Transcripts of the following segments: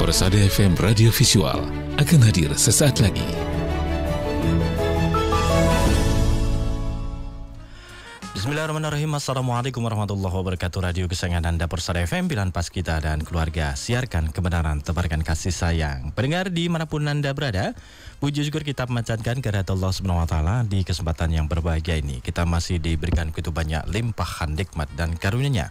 Persada FM Radio Visual akan hadir sesaat lagi. Bismillahirrahmanirrahim. Assalamualaikum warahmatullahi wabarakatuh. Radio kesayangan Anda Persada FM, pilihan pas kita dan keluarga. Siarkan kebenaran, tebarkan kasih sayang. Pendengar manapun Anda berada, Puji syukur kita memanjatkan kehadirat Allah Subhanahu wa taala di kesempatan yang berbahagia ini. Kita masih diberikan begitu banyak limpahan nikmat dan karunia-Nya.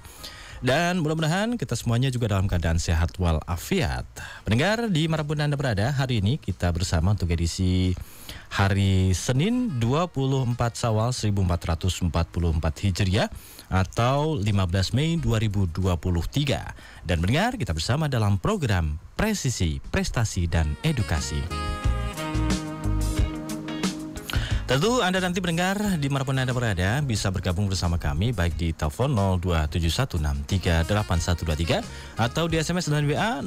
Dan mudah-mudahan kita semuanya juga dalam keadaan sehat walafiat. Pendengar di manapun Anda berada, hari ini kita bersama untuk edisi hari Senin 24 Sawal 1444 Hijriah atau 15 Mei 2023. Dan mendengar kita bersama dalam program Presisi, Prestasi, dan Edukasi. Tentu Anda nanti mendengar dimanapun Anda berada bisa bergabung bersama kami baik di telepon 02716388123 atau di SMS dan WA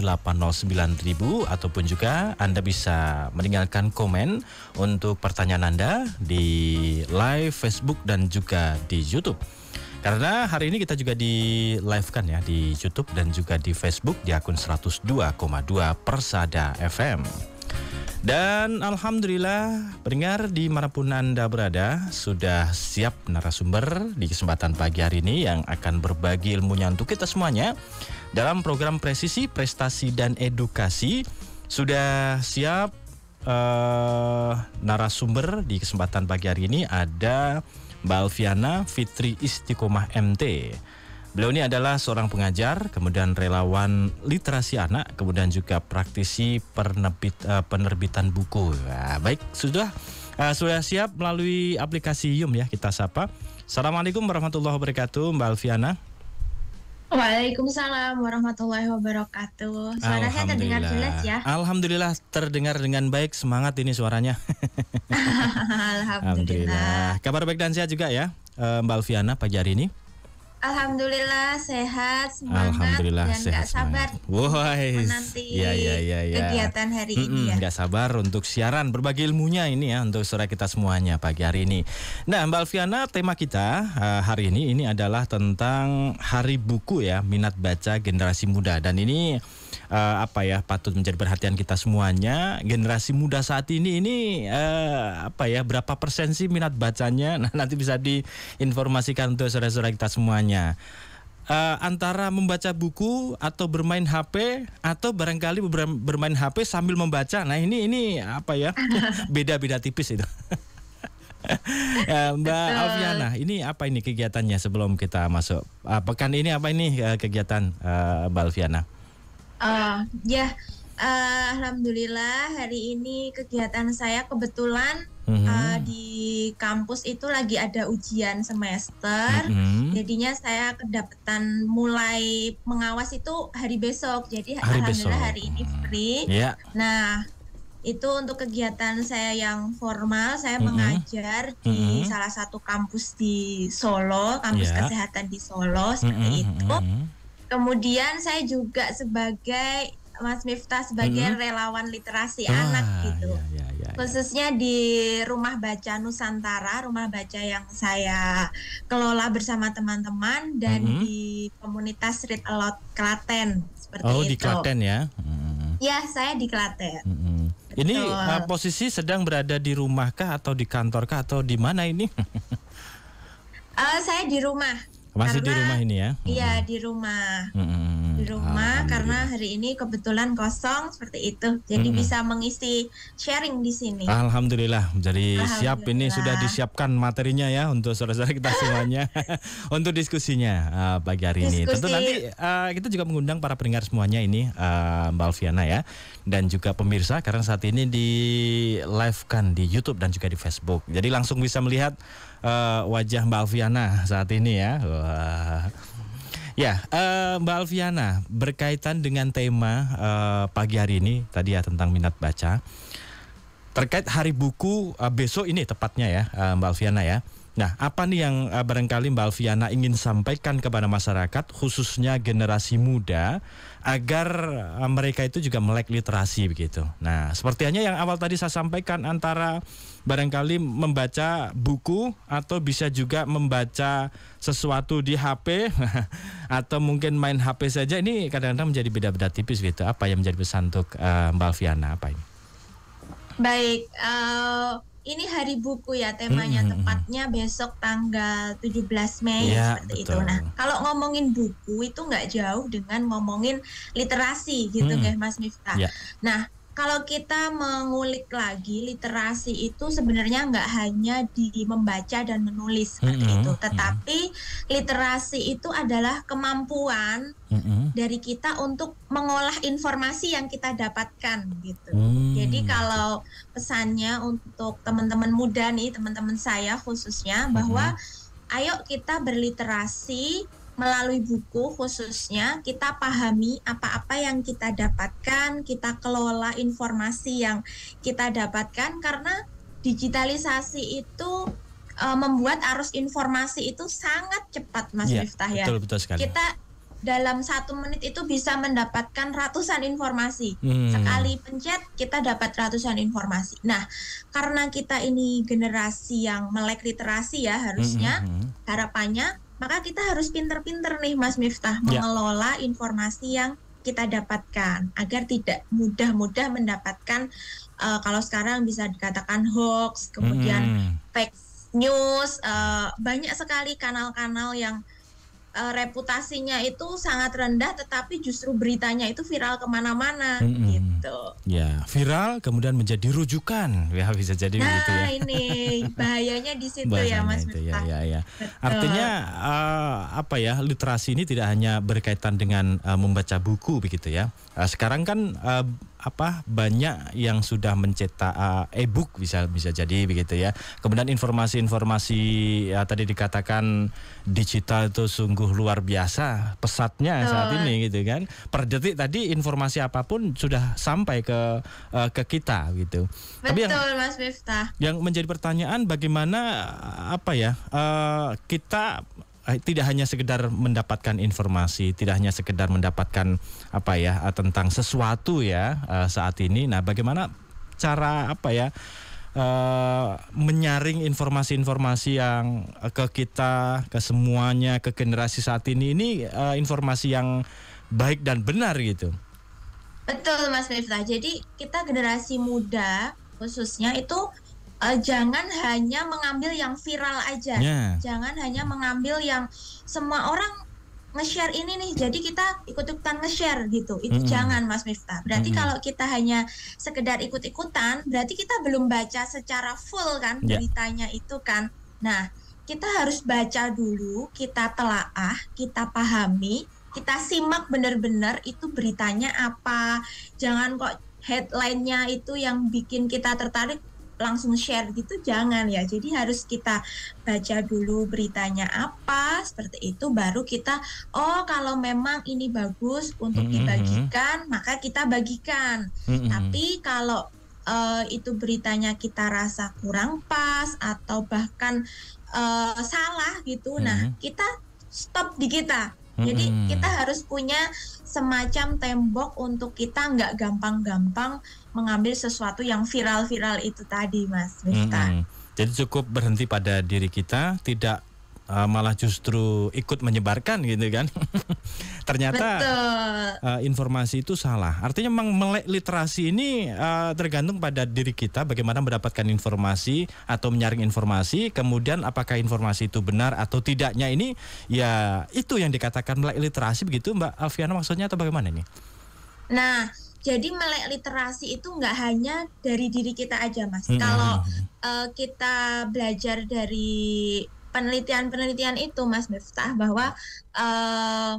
081393809000 ataupun juga Anda bisa meninggalkan komen untuk pertanyaan Anda di live Facebook dan juga di YouTube. Karena hari ini kita juga di live kan ya di YouTube dan juga di Facebook di akun 102,2 Persada FM. Dan Alhamdulillah pendengar dimanapun Anda berada Sudah siap narasumber di kesempatan pagi hari ini Yang akan berbagi ilmunya untuk kita semuanya Dalam program presisi, prestasi, dan edukasi Sudah siap uh, narasumber di kesempatan pagi hari ini Ada Mbak Alfiana Fitri Istiqomah MT Beliau ini adalah seorang pengajar, kemudian relawan literasi anak, kemudian juga praktisi penerbit, uh, penerbitan buku. Nah, baik, sudah uh, sudah siap melalui aplikasi Yum ya kita sapa. Assalamualaikum warahmatullahi wabarakatuh, Mbak Alfiana. Waalaikumsalam warahmatullahi wabarakatuh. Suara saya terdengar jelas ya? Alhamdulillah terdengar dengan baik. Semangat ini suaranya. Alhamdulillah. Alhamdulillah. Kabar baik dan sehat juga ya, eh, Mbak Alfiana pagi hari ini. Alhamdulillah sehat, semangat Alhamdulillah dan sehat, gak sabar. nanti Menanti ya, ya, ya, ya. kegiatan hari mm -mm, ini ya. Gak sabar untuk siaran berbagi ilmunya ini ya untuk sore kita semuanya pagi hari ini. Nah, Mbak Alfiana, tema kita uh, hari ini ini adalah tentang Hari Buku ya, minat baca generasi muda dan ini uh, apa ya patut menjadi perhatian kita semuanya. Generasi muda saat ini ini uh, apa ya berapa persen sih minat bacanya? Nah, nanti bisa diinformasikan untuk saudara-saudara kita semuanya. Uh, antara membaca buku atau bermain HP atau barangkali bermain HP sambil membaca. Nah, ini ini apa ya? Beda-beda tipis itu. ya, Mbak Alfiana, ini apa ini kegiatannya sebelum kita masuk Apakah pekan ini apa ini kegiatan Mbak Alfiana? Uh, ya, uh, alhamdulillah hari ini kegiatan saya kebetulan mm-hmm. uh, di kampus itu lagi ada ujian semester. Mm-hmm. Jadinya saya kedapatan mulai mengawas itu hari besok. Jadi hari alhamdulillah besok. hari ini free. Yeah. Nah, itu untuk kegiatan saya yang formal saya mm-hmm. mengajar di mm-hmm. salah satu kampus di Solo kampus yeah. kesehatan di Solo seperti mm-hmm. itu mhm, mhm. Kemudian saya juga sebagai Mas Miftah sebagai hmm. relawan literasi ah, anak ya, gitu. Ya, ya, ya, Khususnya di Rumah Baca Nusantara, rumah baca yang saya kelola bersama teman-teman dan hmm. di komunitas Read Aloud Klaten seperti oh, itu. Oh, di Klaten ya. Hmm. Ya, saya di Klaten. Hmm. hmm. Ini uh, posisi sedang berada di rumahkah atau di kantorkah atau di mana ini? uh, saya di rumah. Masih karena, di rumah ini ya? Iya di rumah, hmm. di rumah karena hari ini kebetulan kosong seperti itu, jadi hmm. bisa mengisi sharing di sini. Alhamdulillah, jadi Alhamdulillah. siap ini sudah disiapkan materinya ya untuk saudara-saudara kita semuanya untuk diskusinya uh, pagi hari Diskusi. ini. Tentu nanti uh, kita juga mengundang para pendengar semuanya ini uh, Mbak Alfiana ya dan juga pemirsa karena saat ini di live kan di YouTube dan juga di Facebook, jadi langsung bisa melihat uh, wajah Mbak Alfiana saat ini ya. Wah. Ya, uh, Mbak Alfiana, berkaitan dengan tema uh, pagi hari ini tadi ya tentang minat baca. Terkait Hari Buku uh, besok ini tepatnya ya, uh, Mbak Alfiana ya. Nah, apa nih yang uh, barangkali Mbak Alfiana ingin sampaikan kepada masyarakat, khususnya generasi muda, agar uh, mereka itu juga melek literasi begitu. Nah, sepertinya yang awal tadi saya sampaikan antara barangkali membaca buku atau bisa juga membaca sesuatu di HP atau mungkin main HP saja ini kadang-kadang menjadi beda-beda tipis gitu. Apa yang menjadi pesan untuk uh, Mbak Alfiana apa ini? Baik, uh, ini hari buku ya temanya hmm. tepatnya besok tanggal 17 Mei ya, seperti betul. itu. Nah, kalau ngomongin buku itu nggak jauh dengan ngomongin literasi gitu hmm. guys Mas Miftah. Ya. Nah, kalau kita mengulik lagi literasi itu sebenarnya nggak hanya di membaca dan menulis seperti mm -hmm. itu, tetapi mm -hmm. literasi itu adalah kemampuan mm -hmm. dari kita untuk mengolah informasi yang kita dapatkan gitu. Mm. Jadi gitu. kalau pesannya untuk teman-teman muda nih, teman-teman saya khususnya bahwa mm -hmm. ayo kita berliterasi melalui buku khususnya kita pahami apa-apa yang kita dapatkan, kita kelola informasi yang kita dapatkan karena digitalisasi itu e, membuat arus informasi itu sangat cepat Mas ya, Miftah ya. Betul betul Kita dalam satu menit itu bisa mendapatkan ratusan informasi. Hmm. Sekali pencet kita dapat ratusan informasi. Nah, karena kita ini generasi yang melek literasi ya harusnya hmm. hmm, hmm. harapannya maka kita harus pinter-pinter nih Mas Miftah ya. mengelola informasi yang kita dapatkan agar tidak mudah-mudah mendapatkan uh, kalau sekarang bisa dikatakan hoax, kemudian hmm. fake news, uh, banyak sekali kanal-kanal yang Eh, reputasinya itu sangat rendah, tetapi justru beritanya itu viral kemana-mana mm -hmm. gitu. Ya, viral kemudian menjadi rujukan, ya bisa jadi nah, begitu ya. Nah ini bahayanya di situ ya, bahayanya ya Mas itu, Ya, ya, ya. Artinya uh, apa ya literasi ini tidak hanya berkaitan dengan uh, membaca buku begitu ya, Eh, sekarang kan uh, apa banyak yang sudah mencetak uh, e-book bisa bisa jadi begitu ya. Kemudian informasi-informasi ya, tadi dikatakan digital itu sungguh luar biasa pesatnya oh. saat ini gitu kan. Per detik tadi informasi apapun sudah sampai ke uh, ke kita gitu. Betul Tapi yang, Mas Miftah. Yang menjadi pertanyaan bagaimana apa ya uh, kita Eh, tidak hanya sekedar mendapatkan informasi, tidak hanya sekedar mendapatkan apa ya eh, tentang sesuatu ya eh, saat ini. Nah, bagaimana cara apa ya menyaring informasi-informasi yang ke kita, ke semuanya, ke generasi saat ini ini informasi yang baik dan benar gitu. Betul Mas Miftah. Jadi kita generasi muda khususnya itu uh, jangan hanya mengambil yang viral aja. Yeah. Jangan hanya mengambil yang semua orang nge-share ini nih. Jadi kita ikut-ikutan nge-share gitu. Itu mm -hmm. jangan Mas Miftah. Berarti mm -hmm. kalau kita hanya sekedar ikut-ikutan, berarti kita belum baca secara full kan yeah. beritanya itu kan. Nah, kita harus baca dulu, kita telaah, kita pahami, kita simak benar-benar itu beritanya apa. Jangan kok headline-nya itu yang bikin kita tertarik langsung share gitu jangan ya. Jadi harus kita baca dulu beritanya apa seperti itu baru kita oh kalau memang ini bagus untuk mm -hmm. dibagikan maka kita bagikan. Mm -hmm. Tapi kalau uh, itu beritanya kita rasa kurang pas atau bahkan uh, salah gitu. Mm -hmm. Nah, mm-hmm. kita stop di kita. Hmm. Jadi kita harus punya semacam tembok untuk kita nggak gampang-gampang mengambil sesuatu yang viral-viral itu tadi, Mas Miftah. Hmm. Jadi cukup berhenti pada diri kita, tidak uh, malah justru ikut menyebarkan gitu kan. Ternyata uh, informasi itu salah. Artinya memang melek literasi ini uh, tergantung pada diri kita bagaimana mendapatkan informasi atau menyaring informasi, kemudian apakah informasi itu benar atau tidaknya ini ya itu yang dikatakan melek literasi begitu Mbak Alfiana maksudnya atau bagaimana ini? Nah, jadi melek literasi itu nggak hanya dari diri kita aja, Mas. Hmm. Kalau uh, kita belajar dari penelitian-penelitian itu Mas Miftah bahwa uh,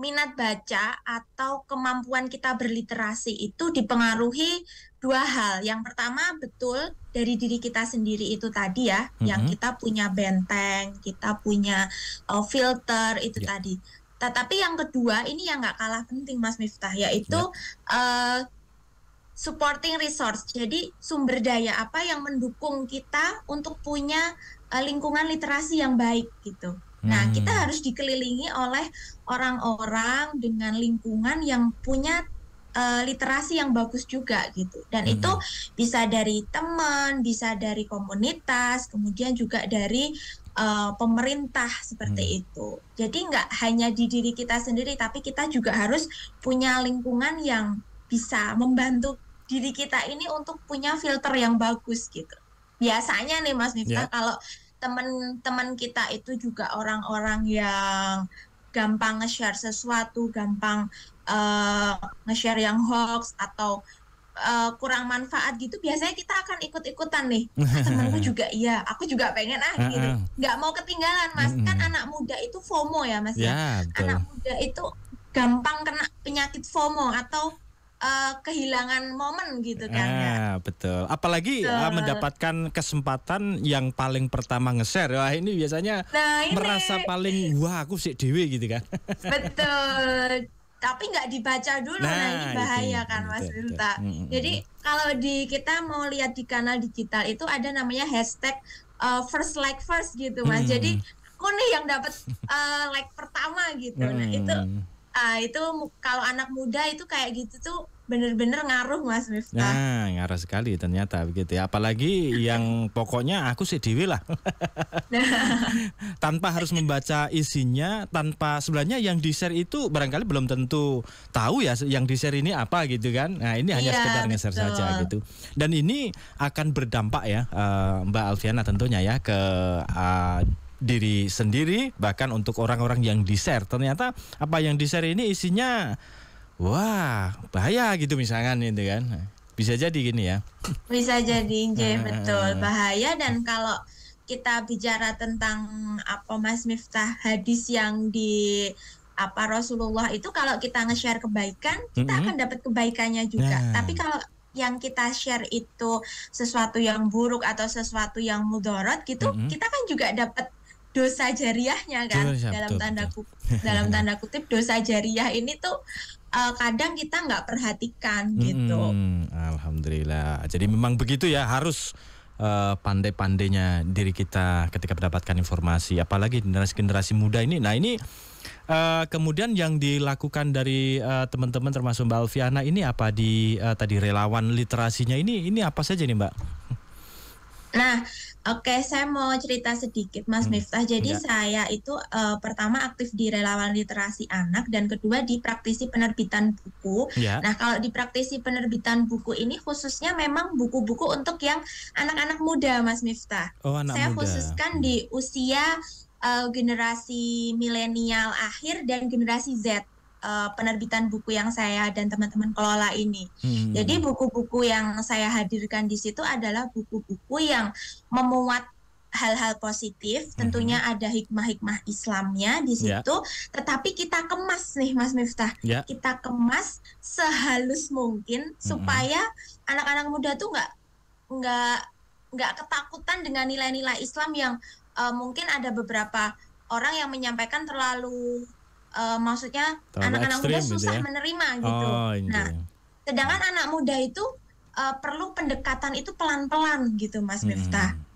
minat baca atau kemampuan kita berliterasi itu dipengaruhi dua hal. Yang pertama betul dari diri kita sendiri itu tadi ya, mm-hmm. yang kita punya benteng, kita punya uh, filter itu yeah. tadi. Tetapi yang kedua ini yang nggak kalah penting Mas Miftah yaitu yeah. Ya. uh, supporting resource. Jadi sumber daya apa yang mendukung kita untuk punya uh, lingkungan literasi yang baik gitu. Nah, hmm. kita harus dikelilingi oleh orang-orang dengan lingkungan yang punya uh, literasi yang bagus juga gitu. Dan hmm. itu bisa dari teman, bisa dari komunitas, kemudian juga dari uh, pemerintah seperti hmm. itu. Jadi nggak hanya di diri kita sendiri, tapi kita juga harus punya lingkungan yang bisa membantu diri kita ini untuk punya filter yang bagus gitu. Biasanya nih Mas Nifta, yeah. kalau teman-teman kita itu juga orang-orang yang gampang nge-share sesuatu, gampang uh, nge-share yang hoax atau uh, kurang manfaat gitu biasanya kita akan ikut-ikutan nih temanku juga iya aku juga pengen ah gitu nggak mau ketinggalan mas kan anak muda itu FOMO ya mas ya, ya? anak muda itu gampang kena penyakit FOMO atau Eh, kehilangan momen gitu kan. Ya. Ah, ya. betul. Apalagi ah, betul. Uh, mendapatkan kesempatan yang paling pertama nge-share. Wah, ini biasanya nah, ini. merasa paling wah aku sih dewi gitu kan. Betul. Tapi nggak dibaca dulu, nah, nah ini bahaya itu, kan Mas Rinta. Jadi kalau di kita mau lihat di kanal digital itu ada namanya hashtag uh, first like first gitu Mas. Hmm. Jadi aku nih yang dapat uh, eh, like pertama gitu. Hmm. Nah mm. itu uh, itu kalau anak muda itu kayak gitu tuh bener-bener ngaruh mas Miftah. Nah ngaruh sekali ternyata begitu ya. Apalagi yang pokoknya aku sih dewi lah. tanpa harus membaca isinya, tanpa sebenarnya yang di share itu barangkali belum tentu tahu ya yang di share ini apa gitu kan. Nah ini hanya iya, sekedar nge saja gitu. Dan ini akan berdampak ya uh, Mbak Alfiana tentunya ya ke uh, diri sendiri bahkan untuk orang-orang yang di-share. Ternyata apa yang di-share ini isinya wah, bahaya gitu misalkan gitu kan. Bisa jadi gini ya. Bisa jadi, ah, ah, betul. Ah, bahaya dan kalau kita bicara tentang apa Mas Miftah hadis yang di apa Rasulullah itu kalau kita nge-share kebaikan, kita mm -hmm. akan dapat kebaikannya juga. Nah. Tapi kalau yang kita share itu sesuatu yang buruk atau sesuatu yang mudorot gitu, mm -hmm. kita kan juga dapat dosa jariahnya kan dalam betul, tanda kutip dalam tanda kutip dosa jariah ini tuh uh, kadang kita nggak perhatikan hmm, gitu. Alhamdulillah. Jadi memang begitu ya harus uh, pandai-pandainya diri kita ketika mendapatkan informasi. Apalagi generasi-generasi muda ini. Nah ini uh, kemudian yang dilakukan dari uh, teman-teman termasuk Mbak Alfiana ini apa di uh, tadi relawan literasinya ini ini apa saja nih Mbak? Nah Oke, saya mau cerita sedikit, Mas hmm, Miftah. Jadi ya. saya itu uh, pertama aktif di relawan literasi anak dan kedua di praktisi penerbitan buku. Ya. Nah, kalau di praktisi penerbitan buku ini khususnya memang buku-buku untuk yang anak-anak muda, Mas Miftah. Oh, anak saya muda. khususkan hmm. di usia uh, generasi milenial akhir dan generasi Z uh, penerbitan buku yang saya dan teman-teman kelola ini. Hmm. Jadi buku-buku yang saya hadirkan di situ adalah buku-buku yang memuat hal-hal positif, hmm. tentunya ada hikmah-hikmah Islamnya di ya. situ, yeah. tetapi kita kemas nih Mas Miftah. Yeah. Kita kemas sehalus mungkin -hmm. supaya anak-anak muda tuh nggak nggak nggak ketakutan dengan nilai-nilai Islam yang uh, mungkin ada beberapa orang yang menyampaikan terlalu uh, maksudnya anak-anak muda gitu susah ya? menerima oh, gitu. Oh, nah, iya. sedangkan anak muda itu uh, perlu pendekatan itu pelan-pelan gitu, Mas hmm. Miftah. Hmm.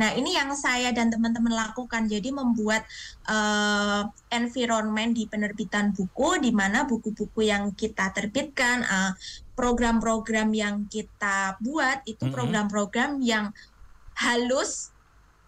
Nah, ini yang saya dan teman-teman lakukan. Jadi membuat uh, environment di penerbitan buku di mana buku-buku yang kita terbitkan, program program-program yang kita buat itu hmm. program-program yang halus,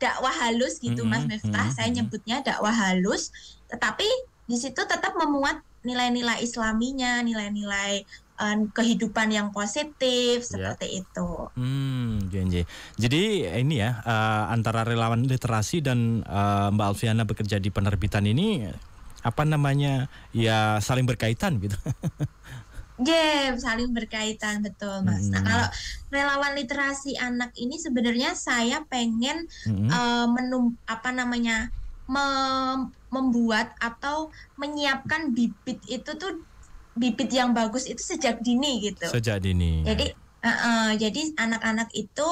dakwah halus gitu mm-hmm. Mas Miftah. Mm-hmm. Saya hmm. nyebutnya dakwah halus, tetapi di situ tetap memuat nilai-nilai islaminya, nilai-nilai um, kehidupan yang positif ya. seperti yeah. itu. Hmm, Genji. Jadi ini ya uh, antara relawan literasi dan uh, Mbak Alfiana bekerja di penerbitan ini apa namanya ya saling berkaitan gitu. Yeah, saling berkaitan betul mas. Nah, hmm. Nah kalau relawan literasi anak ini sebenarnya saya pengen hmm. uh, menum apa namanya mem membuat atau menyiapkan bibit itu tuh bibit yang bagus itu sejak dini gitu. Sejak dini. Jadi Uh, uh, jadi anak-anak itu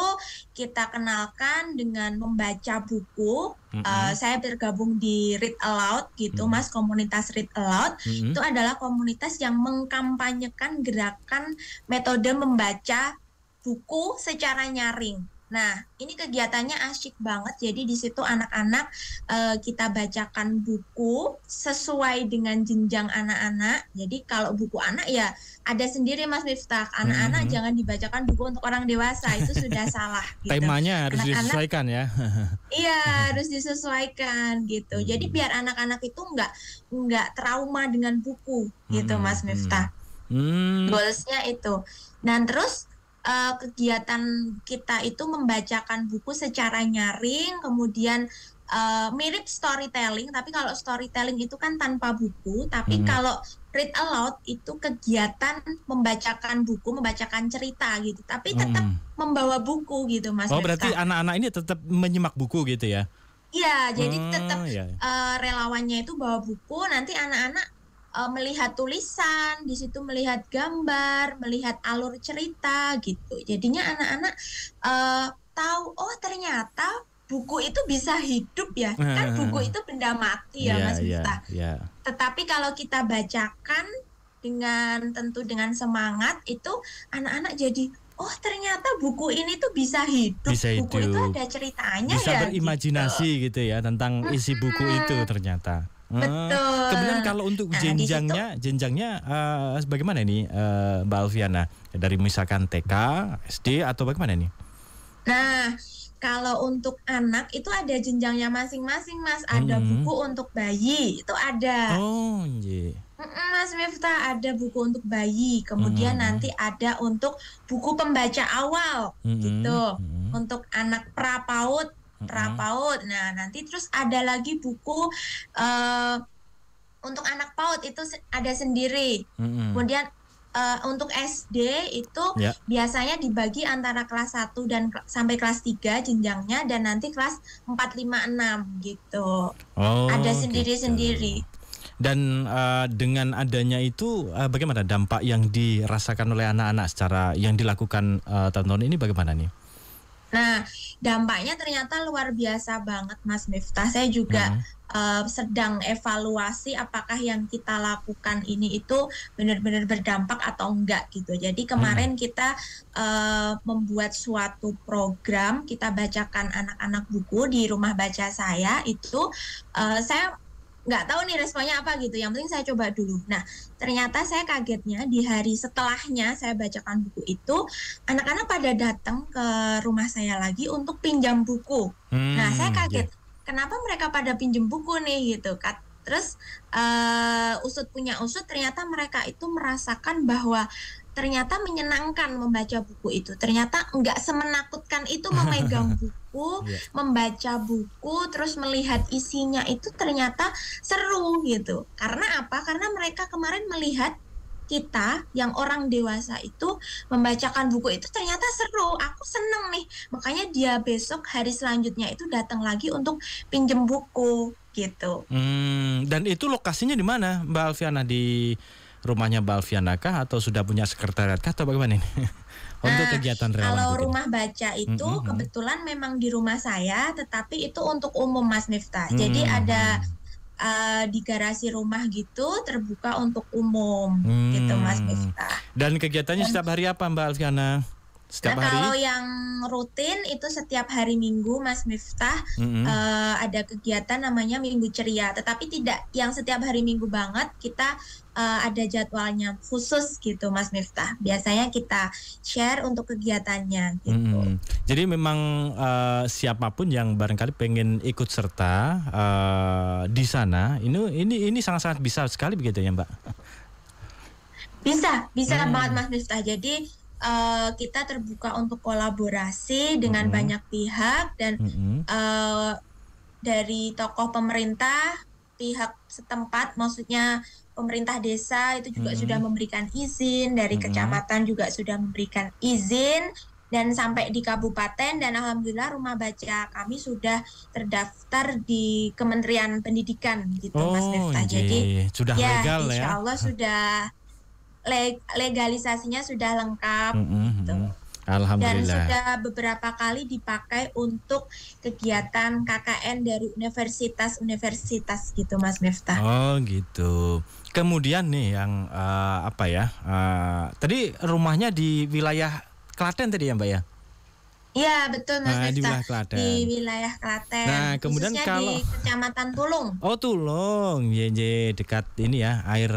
kita kenalkan dengan membaca buku. Mm -hmm. uh, saya bergabung di Read Aloud gitu, mm -hmm. Mas, komunitas Read Aloud. Mm -hmm. Itu adalah komunitas yang mengkampanyekan gerakan metode membaca buku secara nyaring. Nah, ini kegiatannya asyik banget. Jadi di situ anak-anak e, kita bacakan buku sesuai dengan jenjang anak-anak. Jadi kalau buku anak ya ada sendiri Mas Miftah. Anak-anak hmm. jangan dibacakan buku untuk orang dewasa itu sudah salah. Gitu. Temanya harus anak -anak, disesuaikan ya. iya harus disesuaikan gitu. Hmm. Jadi biar anak-anak itu nggak nggak trauma dengan buku gitu hmm. Mas Miftah. Hmm. Goalsnya itu. Dan terus uh, kegiatan kita itu membacakan buku secara nyaring, kemudian uh, mirip storytelling, tapi kalau storytelling itu kan tanpa buku, tapi hmm. kalau read aloud itu kegiatan membacakan buku, membacakan cerita gitu, tapi tetap hmm. membawa buku gitu, Mas. Oh, berarti anak-anak ini tetap menyimak buku gitu ya? Iya, jadi oh, tetap uh, relawannya itu bawa buku, nanti anak-anak uh, melihat tulisan, di situ melihat gambar, melihat alur cerita gitu. Jadinya anak-anak uh, tahu oh ternyata buku itu bisa hidup ya. Kan buku itu benda mati ya iya, Mas Miftah. Iya, yeah, yeah. Tetapi kalau kita bacakan dengan tentu dengan semangat itu anak-anak jadi oh ternyata buku ini tuh bisa hidup. Bisa hidup. Buku itu ada ceritanya bisa ya. Bisa gitu. berimajinasi gitu. gitu ya tentang isi buku itu ternyata. Betul. Kemudian kalau untuk nah, jenjangnya, nah, jenjangnya uh, bagaimana ini uh, Mbak Alfiana? Dari misalkan TK, SD atau bagaimana ini? Nah, kalau untuk anak itu ada jenjangnya masing-masing mas ada -hmm. buku untuk bayi itu ada oh yeah. mas Miftah ada buku untuk bayi kemudian -hmm. nanti ada untuk buku pembaca awal -hmm. gitu -hmm. untuk anak prapaut prapaut. Nah, nanti terus ada lagi buku uh, untuk anak PAUD itu ada sendiri. Mm-hmm. Kemudian uh, untuk SD itu yeah. biasanya dibagi antara kelas 1 dan ke- sampai kelas 3 jenjangnya dan nanti kelas 4 5 6 gitu. Oh, ada sendiri-sendiri. Gitu. Dan uh, dengan adanya itu uh, bagaimana dampak yang dirasakan oleh anak-anak secara yang dilakukan uh, tahun-tahun ini bagaimana nih? Nah, dampaknya ternyata luar biasa banget Mas Miftah. Saya juga uh, sedang evaluasi apakah yang kita lakukan ini itu benar-benar berdampak atau enggak gitu. Jadi kemarin hmm. kita uh, membuat suatu program, kita bacakan anak-anak buku di rumah baca saya itu uh, saya nggak tahu nih responnya apa gitu yang penting saya coba dulu nah ternyata saya kagetnya di hari setelahnya saya bacakan buku itu anak-anak pada datang ke rumah saya lagi untuk pinjam buku hmm, nah saya iya. kaget yeah. kenapa mereka pada pinjam buku nih gitu kan. terus uh, usut punya usut ternyata mereka itu merasakan bahwa ternyata menyenangkan membaca buku itu. Ternyata nggak semenakutkan itu memegang buku, yeah. membaca buku, terus melihat isinya itu ternyata seru gitu. Karena apa? Karena mereka kemarin melihat kita yang orang dewasa itu membacakan buku itu ternyata seru aku seneng nih makanya dia besok hari selanjutnya itu datang lagi untuk pinjem buku gitu hmm, dan itu lokasinya di mana mbak Alfiana di rumahnya Mbak kah atau sudah punya sekretariat kah atau bagaimana ini? untuk nah, kegiatan relawan. Kalau begini. rumah baca itu mm -hmm. kebetulan memang di rumah saya, tetapi itu untuk umum Mas Miftah. Mm -hmm. Jadi ada uh, di garasi rumah gitu terbuka untuk umum mm. gitu Mas Miftah. Dan kegiatannya setiap hari apa Mbak Alfiana? Setiap nah, hari? Kalau yang rutin itu setiap hari Minggu Mas Miftah mm -hmm. uh, ada kegiatan namanya Minggu Ceria, tetapi tidak yang setiap hari Minggu banget kita uh, ada jadwalnya khusus gitu Mas Miftah. Biasanya kita share untuk kegiatannya gitu. Hmm. Jadi memang uh, siapapun yang barangkali pengen ikut serta uh, di sana, ini ini ini sangat-sangat bisa sekali begitu ya, Mbak. Bisa, bisa hmm. banget Mas Miftah. Jadi uh, kita terbuka untuk kolaborasi dengan hmm. banyak pihak dan hmm. uh, dari tokoh pemerintah, pihak setempat, maksudnya pemerintah desa itu juga hmm. sudah memberikan izin dari hmm. kecamatan juga sudah memberikan izin dan sampai di kabupaten dan alhamdulillah rumah baca kami sudah terdaftar di Kementerian Pendidikan gitu oh, Mas Miftah. Iya, Jadi iya, iya. sudah ya, legal insya ya. Insya Allah sudah legalisasinya sudah lengkap mm -hmm. gitu. Hmm. Alhamdulillah. Dan sudah beberapa kali dipakai untuk kegiatan KKN dari universitas-universitas gitu Mas Miftah. Oh gitu. Kemudian nih yang uh, apa ya? Uh, tadi rumahnya di wilayah Klaten tadi ya Mbak ya? Iya betul Mas nah, Miftah. di wilayah Klaten. Di wilayah Klaten. Nah kemudian kalau di Kecamatan Tulung. Oh Tulung, ye, iya, ye iya, dekat ini ya air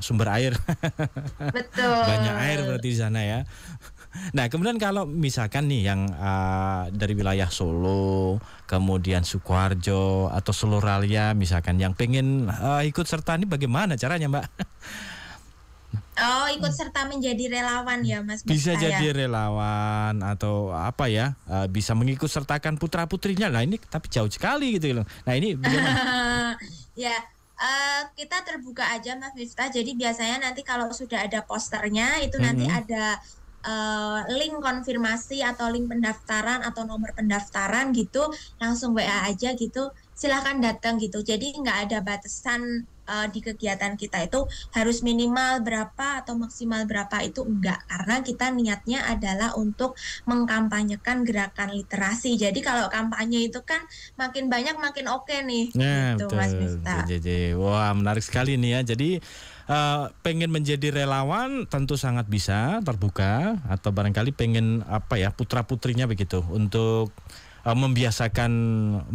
sumber air. Betul. Banyak air berarti di sana ya. Nah, kemudian kalau misalkan nih yang uh, dari wilayah Solo, kemudian Sukoharjo atau Seloralia misalkan yang pengen uh, ikut serta nih bagaimana caranya, Mbak? Oh, ikut serta menjadi relawan ya, Mas. Bisa jadi relawan atau apa ya? Uh, bisa mengikut sertakan putra putrinya. Nah ini tapi jauh sekali gitu loh. Nah ini ya, uh, kita terbuka aja, Mas Miftah. Jadi biasanya nanti kalau sudah ada posternya itu mm -hmm. nanti mhm. ada uh, link konfirmasi atau link pendaftaran atau nomor pendaftaran gitu langsung WA aja gitu silahkan datang gitu jadi nggak ada batasan uh, di kegiatan kita itu harus minimal berapa atau maksimal berapa itu enggak karena kita niatnya adalah untuk mengkampanyekan gerakan literasi. Jadi kalau kampanye itu kan makin banyak makin oke okay nih. Nah, gitu betul. Mas Mista. Jadi, wah menarik sekali nih ya. Jadi Uh, pengen menjadi relawan tentu sangat bisa terbuka atau barangkali pengen apa ya putra putrinya begitu untuk uh, membiasakan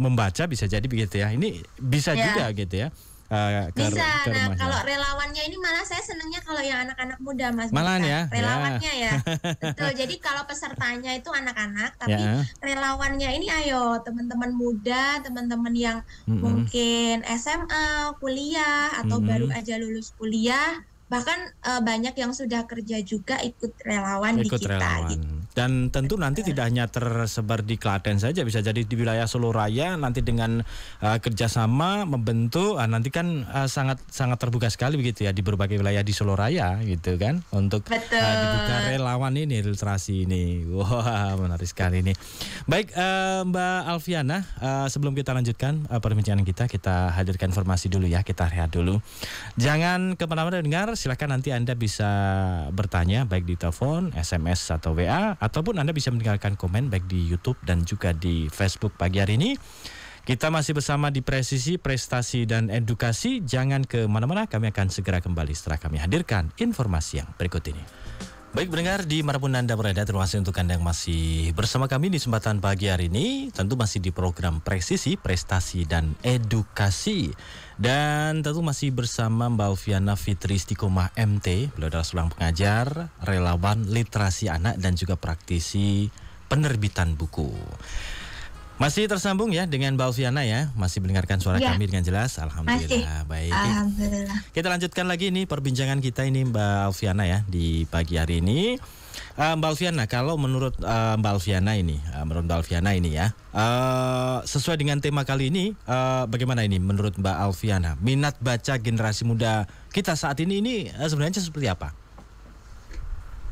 membaca bisa jadi begitu ya ini bisa yeah. juga gitu ya Uh, ke, bisa. Ke nah, kalau relawannya ini malah saya senangnya kalau yang anak-anak muda, Mas. Malah kan? ya, ya. Relawannya ya. ya. Betul. Jadi kalau pesertanya itu anak-anak, tapi ya. relawannya ini ayo teman-teman muda, teman-teman yang mm -hmm. mungkin SMA, kuliah atau mm -hmm. baru aja lulus kuliah, bahkan uh, banyak yang sudah kerja juga ikut relawan ikut di kita relawan. gitu. Dan tentu nanti tidak hanya tersebar di Klaten saja, bisa jadi di wilayah Solo Raya nanti dengan uh, kerjasama membentuk, uh, nanti kan uh, sangat sangat terbuka sekali begitu ya di berbagai wilayah di Solo Raya gitu kan untuk uh, dibuka relawan ini ilustrasi ini, wah wow, menarik sekali ini. Baik uh, Mbak Alfiana, uh, sebelum kita lanjutkan uh, perbincangan kita, kita hadirkan informasi dulu ya, kita rehat dulu. Jangan kemana-mana dengar, silahkan nanti anda bisa bertanya baik di telepon, SMS atau WA ataupun Anda bisa meninggalkan komen baik di YouTube dan juga di Facebook pagi hari ini. Kita masih bersama di Presisi, Prestasi, dan Edukasi. Jangan kemana-mana, kami akan segera kembali setelah kami hadirkan informasi yang berikut ini. Baik mendengar di Anda berada, terima kasih untuk Anda yang masih bersama kami di kesempatan pagi hari ini. Tentu masih di program Presisi, Prestasi, dan Edukasi. Dan tentu masih bersama Mbak Alfiana Fitri Stikomah MT. Beliau adalah seorang pengajar, relawan literasi anak, dan juga praktisi penerbitan buku. Masih tersambung ya dengan Mbak Alfiana ya, masih mendengarkan suara ya. kami dengan jelas. Alhamdulillah. Masih. Baik. Alhamdulillah. Kita lanjutkan lagi nih perbincangan kita ini Mbak Alfiana ya di pagi hari ini. Uh, Mbak Alfiana, kalau menurut uh, Mbak Alfiana ini, uh, menurut Mbak Alfiana ini ya, uh, sesuai dengan tema kali ini, uh, bagaimana ini menurut Mbak Alfiana? Minat baca generasi muda kita saat ini ini uh, sebenarnya seperti apa?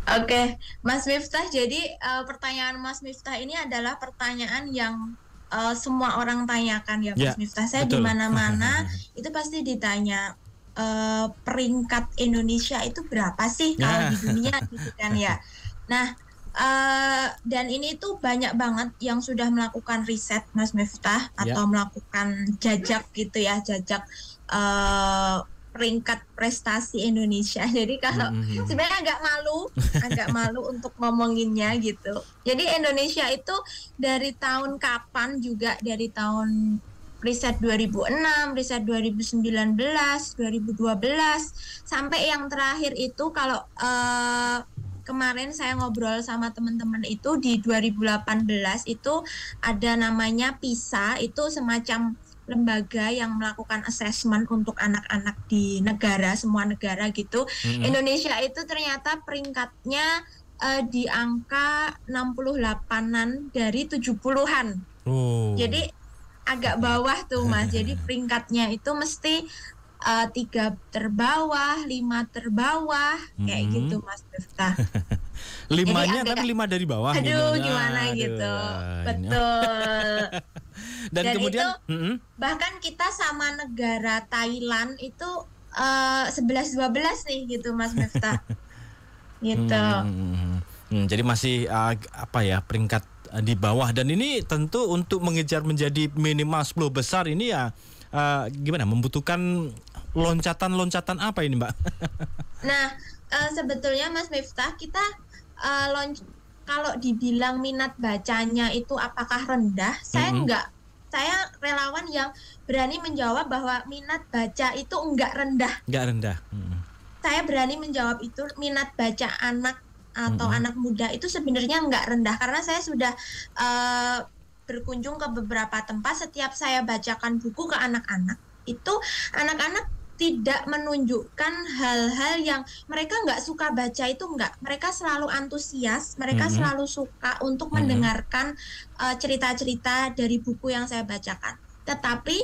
Oke, Mas Miftah. Jadi uh, pertanyaan Mas Miftah ini adalah pertanyaan yang uh, semua orang tanyakan ya, Mas yeah, Miftah. Saya di mana-mana itu pasti ditanya uh, peringkat Indonesia itu berapa sih ya. kalau di dunia gitu kan ya. Nah, uh, dan ini tuh banyak banget yang sudah melakukan riset Mas Miftah yeah. atau melakukan jajak gitu ya, jajak uh, peringkat prestasi Indonesia. Jadi kalau mm -hmm. sebenarnya agak malu, agak malu untuk ngomonginnya gitu. Jadi Indonesia itu dari tahun kapan juga dari tahun riset 2006, riset 2019, 2012 sampai yang terakhir itu kalau uh, kemarin saya ngobrol sama teman-teman itu di 2018 itu ada namanya PISA itu semacam lembaga yang melakukan asesmen untuk anak-anak di negara semua negara gitu hmm. Indonesia itu ternyata peringkatnya uh, di angka 68-an dari 70-an oh. jadi agak bawah tuh mas jadi peringkatnya itu mesti uh, tiga terbawah lima terbawah hmm. kayak gitu mas Miftah limanya kan agak, tapi lima dari bawah aduh gimana, gimana aduh, gitu ya, betul dan, dan kemudian itu, mm -hmm. bahkan kita sama negara Thailand itu eh, sebelas dua belas nih gitu Mas Miftah gitu hmm, hmm, jadi masih uh, apa ya peringkat eh, di bawah dan ini tentu untuk mengejar menjadi minimal 10 besar ini ya uh, gimana membutuhkan loncatan-loncatan apa ini Mbak? nah uh, sebetulnya Mas Miftah kita uh, kalau dibilang minat bacanya itu apakah rendah? Mm-hmm. Saya enggak. Saya relawan yang berani menjawab bahwa minat baca itu enggak rendah. Enggak rendah. Mm-hmm. Saya berani menjawab itu minat baca anak atau mm-hmm. anak muda itu sebenarnya enggak rendah karena saya sudah uh, berkunjung ke beberapa tempat setiap saya bacakan buku ke anak-anak itu anak-anak tidak menunjukkan hal-hal yang mereka nggak suka baca itu nggak mereka selalu antusias mereka mm -hmm. selalu suka untuk mm -hmm. mendengarkan eh, cerita-cerita uh, dari buku yang saya bacakan tetapi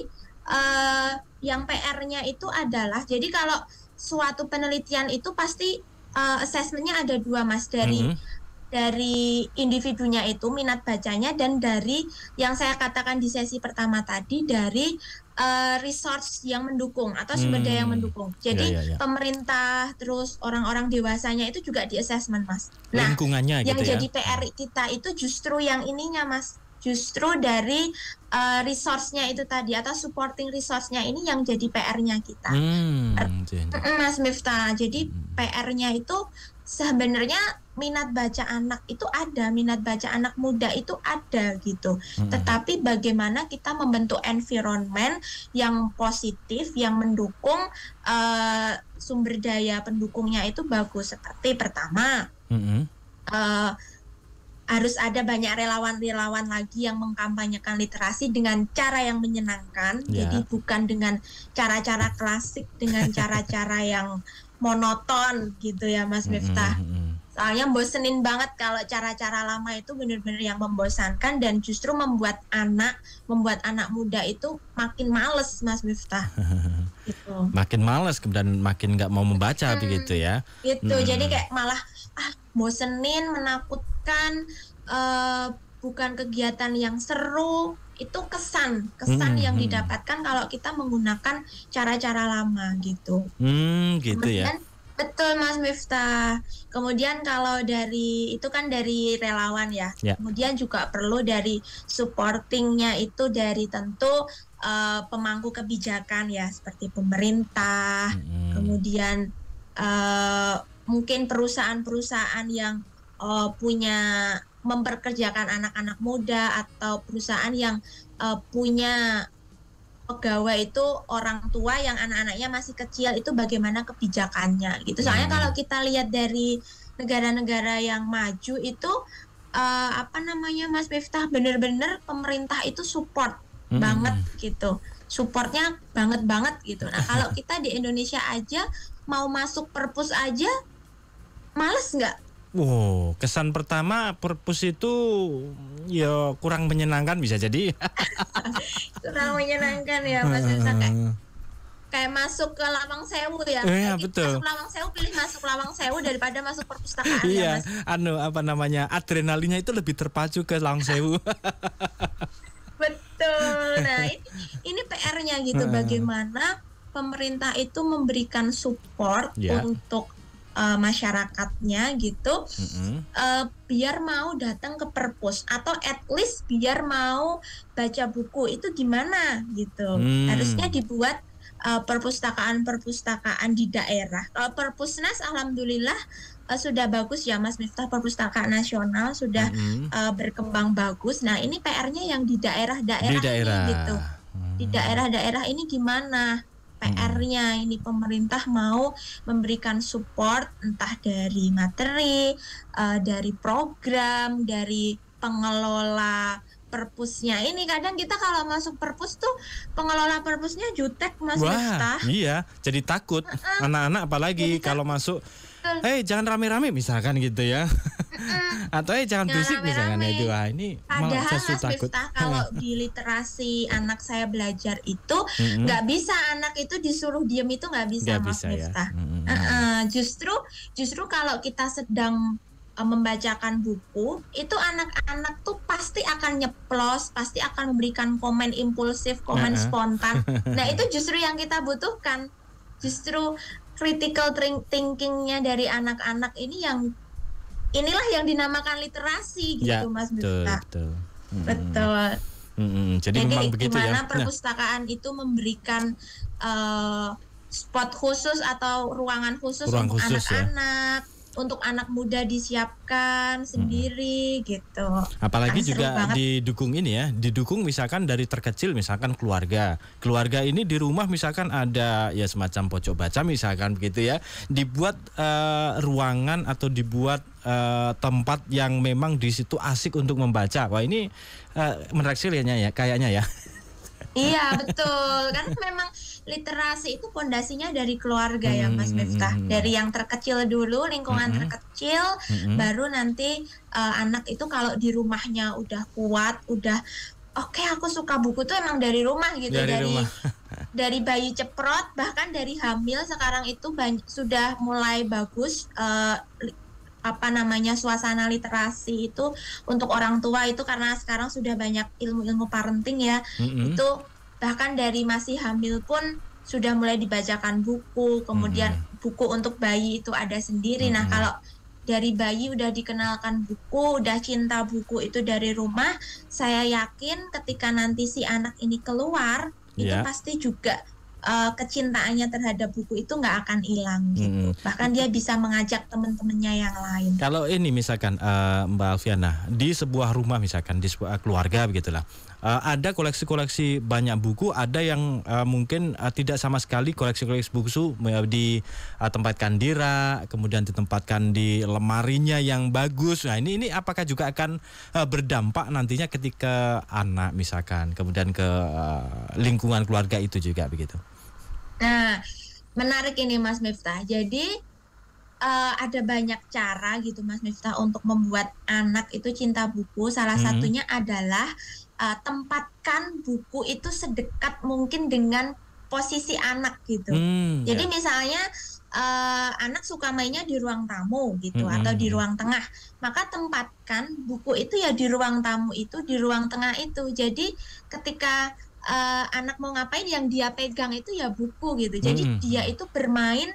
uh, yang PR-nya itu adalah jadi kalau suatu penelitian itu pasti uh, assessmentnya ada dua mas dari mm -hmm dari individunya itu minat bacanya dan dari yang saya katakan di sesi pertama tadi dari Eh, resource yang mendukung atau sumber daya yang hmm. mendukung. Ya, jadi ya, ya, ya. pemerintah terus orang-orang dewasanya itu juga di assessment, Mas. Nah, lingkungannya yang gitu ya. jadi ya. PR hmm. kita itu justru yang ininya, Mas. Justru dari uh, resource-nya itu tadi atau supporting resource-nya ini yang jadi PR-nya kita. Hmm, er Mas Miftah. Jadi hmm. PR-nya itu sebenarnya minat baca anak itu ada, minat baca anak muda itu ada gitu. Hmm. Tetapi bagaimana kita membentuk environment yang positif, yang mendukung uh, sumber daya pendukungnya itu bagus. Seperti pertama. Hmm. Uh, harus ada banyak relawan-relawan lagi yang mengkampanyekan literasi dengan cara yang menyenangkan. Yeah. Jadi bukan dengan cara-cara klasik, dengan cara-cara yang monoton gitu ya, Mas Miftah. Mm -hmm soalnya bosenin banget kalau cara-cara lama itu benar-benar yang membosankan dan justru membuat anak membuat anak muda itu makin males Mas Miftah gitu. makin males kemudian makin nggak mau membaca hmm, begitu ya gitu hmm. jadi kayak malah ah bosenin menakutkan uh, bukan kegiatan yang seru itu kesan kesan hmm, yang hmm. didapatkan kalau kita menggunakan cara-cara lama gitu. Hmm, gitu ya. Kemudian, ya Betul Mas Miftah. Kemudian kalau dari itu kan dari relawan ya. Yeah. Kemudian juga perlu dari supportingnya itu dari tentu uh, pemangku kebijakan ya seperti pemerintah, hmm. kemudian uh, mungkin perusahaan-perusahaan yang uh, punya memperkerjakan anak-anak muda atau perusahaan yang uh, punya pegawai itu orang tua yang anak-anaknya masih kecil itu bagaimana kebijakannya gitu. Soalnya hmm. kalau kita lihat dari negara-negara yang maju itu uh, apa namanya Mas Miftah benar-benar pemerintah itu support hmm. banget gitu. Supportnya banget banget gitu. Nah, kalau kita di Indonesia aja mau masuk perpus aja males nggak Wow, kesan pertama purpose itu ya kurang menyenangkan bisa jadi. kurang menyenangkan ya Mas Rizal kayak, kayak masuk ke Lawang Sewu ya. Iya, kayak betul. Masuk Lawang Sewu pilih masuk Lawang Sewu daripada masuk perpustakaan ya, iya, ya, anu apa namanya? Adrenalinnya itu lebih terpacu ke Lawang Sewu. betul. Nah, ini, ini PR-nya gitu bagaimana pemerintah itu memberikan support yeah. untuk uh, masyarakatnya gitu mm-hmm. uh, biar mau datang ke perpus atau at least biar mau baca buku itu gimana gitu mm. harusnya dibuat perpustakaan eh, perpustakaan-perpustakaan di daerah kalau perpusnas alhamdulillah uh, sudah bagus ya Mas Miftah perpustakaan nasional sudah mm-hmm. uh, berkembang bagus nah ini PR-nya yang di daerah-daerah daerah. gitu di hmm. daerah-daerah ini gimana PR-nya ini pemerintah mau memberikan support entah dari materi, uh, dari program, dari pengelola perpusnya ini kadang kita kalau masuk perpus tuh pengelola perpusnya jutek mas Wah, iya jadi takut anak-anak apalagi kalau masuk Hei eh, jangan rame-rame misalkan gitu ya. Atau eh jangan, jangan misalkan itu. Ah, ini Padahal malah Mas takut. kalau di literasi anak saya belajar itu nggak mm bisa anak itu disuruh diem itu nggak bisa gak bisa, Ya. Mm-hmm. Justru justru kalau kita sedang eh, membacakan buku itu anak-anak tuh pasti akan nyeplos, pasti akan memberikan komen impulsif, komen uh spontan. Nah itu justru yang kita butuhkan justru critical thinkingnya dari anak-anak ini yang inilah yang dinamakan literasi gitu ya, Mas Miftah. Betul. Betul. betul. Mm-hmm. Jadi, Jadi memang begitu ya. Nah. perpustakaan nah. itu memberikan uh, spot khusus atau ruangan khusus Ruang untuk ya. anak-anak untuk anak muda disiapkan sendiri hmm. gitu. Apalagi Akan juga didukung ini ya, didukung misalkan dari terkecil misalkan keluarga. Keluarga ini di rumah misalkan ada ya semacam pojok baca misalkan begitu ya. Dibuat uh, ruangan atau dibuat uh, tempat yang memang di situ asik untuk membaca. Wah, ini uh, menarik ya, ya kayaknya ya iya betul kan memang literasi itu pondasinya dari keluarga ya Mas Miftah hmm, hmm, hmm. dari yang terkecil dulu lingkungan hmm. terkecil hmm. baru nanti uh, anak itu kalau di rumahnya udah kuat udah oke okay, aku suka buku tuh emang dari rumah gitu dari dari, rumah. dari bayi ceprot bahkan dari hamil sekarang itu sudah mulai bagus uh, apa namanya suasana literasi itu untuk orang tua itu karena sekarang sudah banyak ilmu-ilmu parenting ya mm-hmm. itu bahkan dari masih hamil pun sudah mulai dibacakan buku kemudian mm-hmm. buku untuk bayi itu ada sendiri mm-hmm. nah kalau dari bayi udah dikenalkan buku udah cinta buku itu dari rumah saya yakin ketika nanti si anak ini keluar yeah. itu iya. pasti juga uh, kecintaannya terhadap buku itu nggak akan hilang gitu. Hmm. Bahkan dia bisa mengajak teman-temannya yang lain. Kalau ini misalkan uh, Mbak Alfiana di sebuah rumah misalkan di sebuah keluarga begitulah uh, ada koleksi-koleksi banyak buku, ada yang uh, mungkin uh, tidak sama sekali koleksi-koleksi buku uh, di uh, tempat kandira, kemudian ditempatkan di lemarinya yang bagus. Nah, ini ini apakah juga akan uh, berdampak nantinya ketika anak misalkan, kemudian ke uh, lingkungan keluarga itu juga begitu. Nah, menarik ini Mas Miftah. Jadi uh, ada banyak cara gitu Mas Miftah untuk membuat anak itu cinta buku. Salah hmm. satunya adalah uh, tempatkan buku itu sedekat mungkin dengan posisi anak gitu. Hmm, ya. Jadi ya. misalnya uh, anak suka mainnya di ruang tamu gitu hmm. atau di hmm, hmm. ruang tengah, maka tempatkan buku itu ya di ruang tamu itu, di ruang tengah itu. Jadi ketika uh, anak mau ngapain yang dia pegang itu ya buku gitu. Jadi hmm. dia itu bermain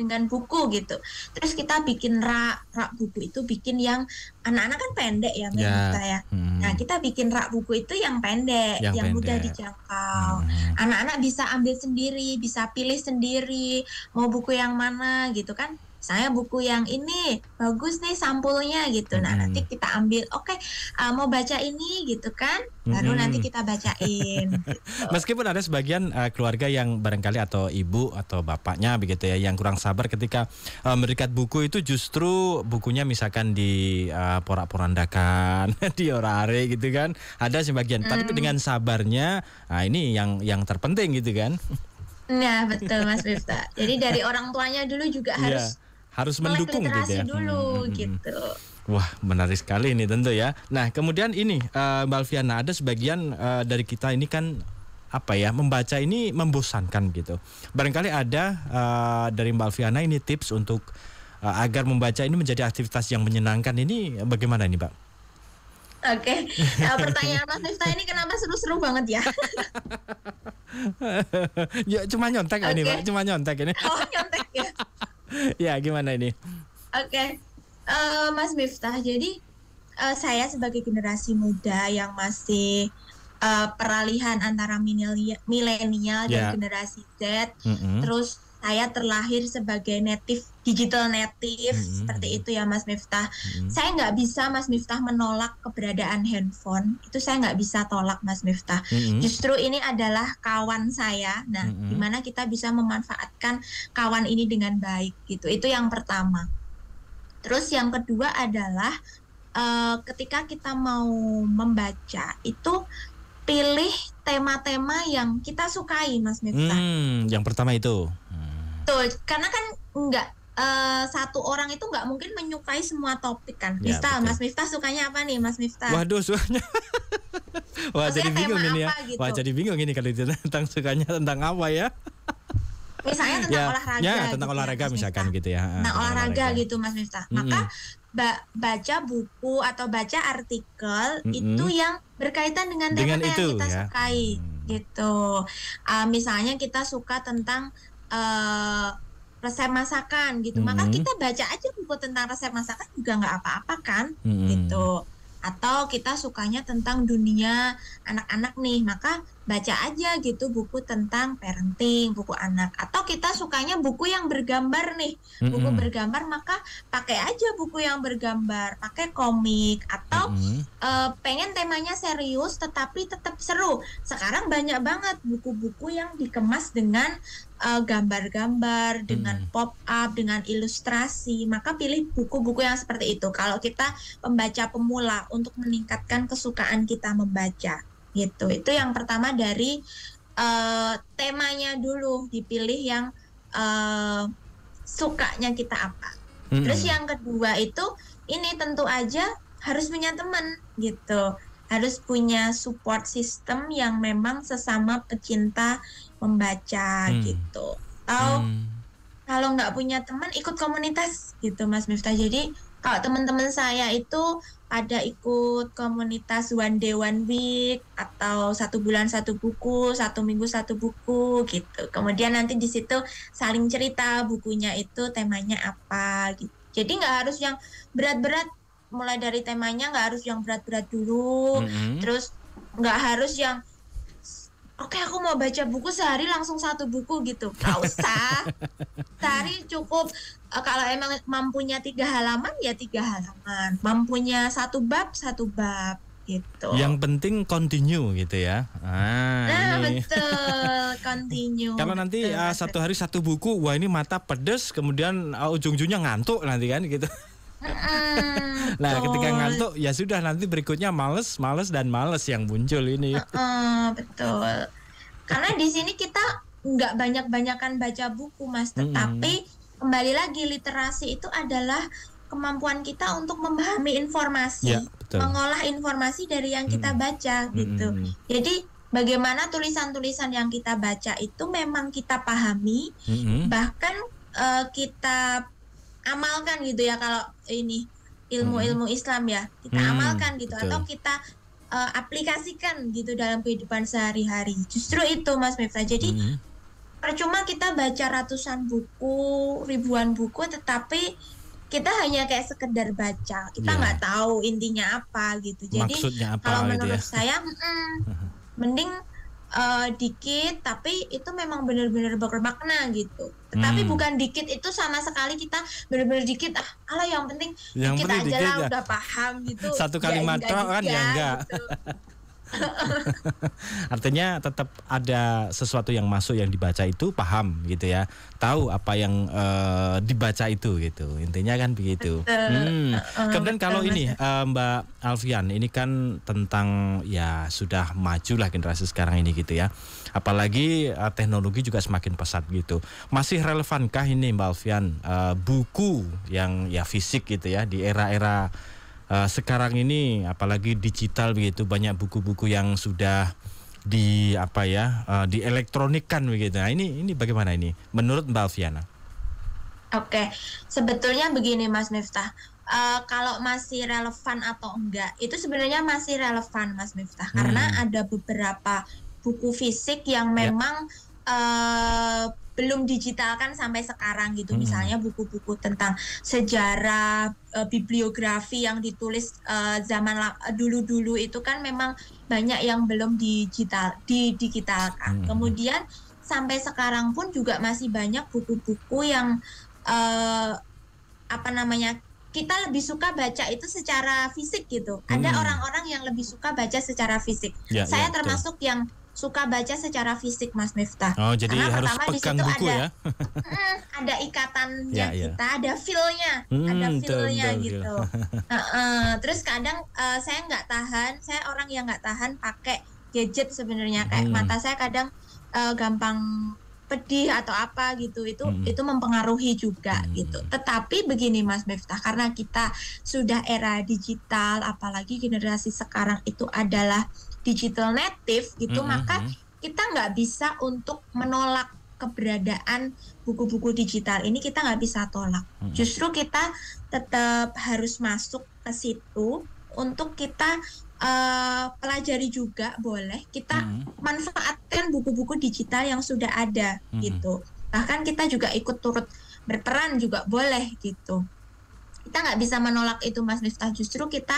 dengan buku gitu. Terus kita bikin rak rak buku itu bikin yang anak-anak kan pendek ya, yeah. kita ya. Hmm. Nah kita bikin rak buku itu yang pendek, yang, yang pendek. mudah dijangkau. Hmm. Anak-anak bisa ambil sendiri, bisa pilih sendiri mau buku yang mana gitu kan saya buku yang ini bagus nih sampulnya gitu nah hmm. nanti kita ambil oke okay, uh, eh, mau baca ini gitu kan baru hmm. nanti kita bacain gitu. meskipun ada sebagian uh, keluarga yang barangkali atau ibu atau bapaknya begitu ya yang kurang sabar ketika uh, eh, memberikan buku itu justru bukunya misalkan di uh, porak-porandakan di orare gitu kan ada sebagian hmm. tapi mm. dengan sabarnya nah ini yang yang terpenting gitu kan Nah betul Mas Bifta. Jadi dari orang tuanya dulu juga iya. harus yeah harus Mulai mendukung gitu ya. dulu hmm. gitu. Wah, menarik sekali ini tentu ya. Nah, kemudian ini uh, Mbak Alfiana ada sebagian uh, dari kita ini kan apa ya membaca ini membosankan gitu. Barangkali ada uh, dari Mbak Alfiana ini tips untuk uh, agar membaca ini menjadi aktivitas yang menyenangkan ini bagaimana ini, Pak? Oke, okay. uh, pertanyaan Mas Miftah ini kenapa seru-seru banget ya? ya cuma nyontek okay. ini, Pak. Cuma nyontek ini. Oh, nyontek ya. ya gimana ini? Oke, okay. uh, eh, Mas Miftah. Jadi uh, saya sebagai generasi muda yang masih uh, peralihan antara milenial yeah. dan ya. generasi Z, mm -hmm. terus saya terlahir sebagai native digital native -hmm. hmm seperti hmm. itu ya Mas Miftah. -hmm. Saya nggak bisa Mas Miftah menolak keberadaan handphone itu saya nggak bisa tolak Mas Miftah. -hmm. hmm. Justru ini adalah kawan saya. Nah, mm -hmm. gimana kita bisa memanfaatkan kawan ini dengan baik gitu. Itu yang pertama. Terus yang kedua adalah uh, ketika kita mau membaca itu pilih tema-tema yang kita sukai Mas Miftah. Hmm, yang pertama itu betul gitu. karena kan nggak Uh, satu orang itu nggak mungkin menyukai semua topik kan. Ya, Misal Mas Miftah sukanya apa nih Mas Miftah? Waduh sukanya. Wah Maksudnya jadi bingung ini ya. Gitu. Wah jadi bingung ini kalau tentang sukanya tentang apa ya? misalnya tentang ya, olahraga ya gitu tentang gitu olahraga ya, misalkan Miftah. gitu ya ah, tentang, olahraga, olahraga gitu mas Miftah maka ba- baca buku atau baca artikel mm-hmm. itu yang berkaitan dengan tema dengan itu, yang kita ya. sukai hmm gitu uh, misalnya kita suka tentang uh, resep masakan gitu. Mm -hmm. Maka kita baca aja buku tentang resep masakan juga nggak apa-apa kan, mm -hmm. gitu. Atau kita sukanya tentang dunia anak-anak nih, maka baca aja gitu buku tentang parenting, buku anak atau kita sukanya buku yang bergambar nih. Buku mm -hmm. bergambar maka pakai aja buku yang bergambar, pakai komik atau mm -hmm. uh, pengen temanya serius tetapi tetap seru. Sekarang banyak banget buku-buku yang dikemas dengan eh, gambar-gambar, uh, dengan pop up, dengan ilustrasi. Maka pilih buku-buku yang seperti itu. Kalau kita pembaca pemula untuk meningkatkan kesukaan kita membaca gitu itu yang pertama dari uh, temanya dulu dipilih yang uh, sukanya kita apa mm-hmm. terus yang kedua itu ini tentu aja harus punya teman gitu harus punya support system yang memang sesama pecinta membaca mm. gitu atau mm. kalau nggak punya teman ikut komunitas gitu Mas Miftah jadi kalau teman-teman saya itu ada ikut komunitas one day one week atau satu bulan satu buku, satu minggu satu buku gitu. Kemudian nanti di situ saling cerita bukunya itu temanya apa gitu. Jadi nggak harus yang berat-berat, mulai dari temanya nggak harus yang berat-berat dulu, mm -hmm. terus nggak harus yang oke okay, aku mau baca buku sehari langsung satu buku gitu nggak usah sehari cukup uh, kalau emang mampunya tiga halaman ya tiga halaman mampunya satu bab satu bab gitu yang penting continue gitu ya ah, nah ini. betul continue kalau nanti betul, uh, satu hari satu buku wah ini mata pedes kemudian uh, ujung-ujungnya ngantuk nanti kan gitu nah, betul. ketika ngantuk ya sudah nanti berikutnya males, males dan males yang muncul ini. Uh, betul. Karena di sini kita nggak banyak-banyakan baca buku, Mas, tetapi -hmm. kembali lagi literasi itu adalah kemampuan kita untuk memahami informasi, ya, mengolah informasi dari yang kita baca gitu. Hmm. Jadi bagaimana tulisan-tulisan yang kita baca itu memang kita pahami, hmm. bahkan uh, kita amalkan gitu ya kalau ini ilmu-ilmu hmm. Islam ya kita hmm, amalkan gitu betul. atau kita uh, aplikasikan gitu dalam kehidupan sehari-hari justru itu Mas Miftah jadi hmm. percuma kita baca ratusan buku ribuan buku tetapi kita hanya kayak sekedar baca kita ya. nggak yeah. tahu intinya apa gitu jadi apa kalau gitu menurut ya? saya mm, mending uh, dikit tapi itu memang benar-benar bermakna gitu Tetapi hmm. bukan dikit itu sama sekali kita benar-benar dikit ah ala yang penting yang dikit aja lah udah paham gitu satu ya, kalimat ya, kan ya enggak gitu. Artinya tetap ada sesuatu yang masuk yang dibaca itu paham gitu ya. Tahu apa yang uh, dibaca itu gitu. Intinya kan begitu. Hmm. Kemudian kalau ini uh, Mbak Alfian ini kan tentang ya sudah maju majulah generasi sekarang ini gitu ya. Apalagi uh, teknologi juga semakin pesat gitu. Masih relevankah ini Mbak Alfian uh, buku yang ya fisik gitu ya di era-era uh, sekarang ini apalagi digital begitu banyak buku-buku yang sudah di apa ya uh, eh, di begitu. Nah, ini ini bagaimana ini menurut Mbak Alfiana? Oke, sebetulnya begini Mas Miftah. Uh, kalau masih relevan atau enggak itu sebenarnya masih relevan Mas Miftah hmm. karena ada beberapa buku fisik yang ya. memang yeah. uh, belum digitalkan sampai sekarang gitu hmm. misalnya buku-buku tentang sejarah e, bibliografi yang ditulis e, zaman eh, dulu-dulu itu kan memang banyak yang belum digital di didigitalkan hmm. kemudian sampai sekarang pun juga masih banyak buku-buku yang e, apa namanya kita lebih suka baca itu secara fisik gitu. Ada orang hmm. orang-orang yang lebih suka baca secara fisik. Ya, Saya ya, termasuk betul. yang suka baca secara fisik Mas Miftah. Oh, jadi Karena harus pertama pegang di buku ada, ya. hmm, ada ikatannya yeah, yeah. kita, ada feel-nya, hmm, ada feel-nya gitu. uh, uh, terus kadang uh, saya nggak tahan, saya orang yang nggak tahan pakai gadget sebenarnya kayak hmm. mata saya kadang uh, gampang pedih atau apa gitu itu hmm. itu mempengaruhi juga hmm. gitu. Tetapi begini Mas Miftah karena kita sudah era digital apalagi generasi sekarang itu adalah digital native gitu, mm -hmm. maka kita nggak bisa untuk menolak keberadaan buku-buku digital ini kita nggak bisa tolak. Mm -hmm. Justru kita tetap harus masuk ke situ untuk kita uh, pelajari juga boleh kita mm -hmm. manfaatkan buku-buku digital yang sudah ada mm -hmm. gitu. Bahkan kita juga ikut turut berperan juga boleh gitu kita nggak bisa menolak itu Mas Miftah justru kita